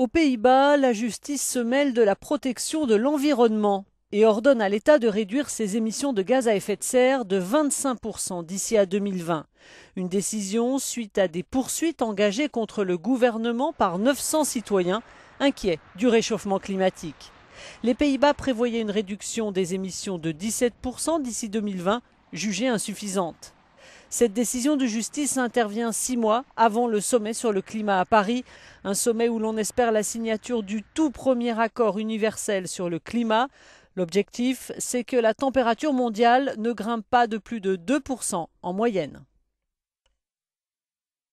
Aux Pays-Bas, la justice se mêle de la protection de l'environnement et ordonne à l'État de réduire ses émissions de gaz à effet de serre de 25% d'ici à 2020. Une décision suite à des poursuites engagées contre le gouvernement par 900 citoyens inquiets du réchauffement climatique. Les Pays-Bas prévoyaient une réduction des émissions de 17% d'ici 2020, jugée insuffisante. Cette décision de justice intervient six mois avant le sommet sur le climat à Paris, un sommet où l'on espère la signature du tout premier accord universel sur le climat. L'objectif, c'est que la température mondiale ne grimpe pas de plus de 2% en moyenne.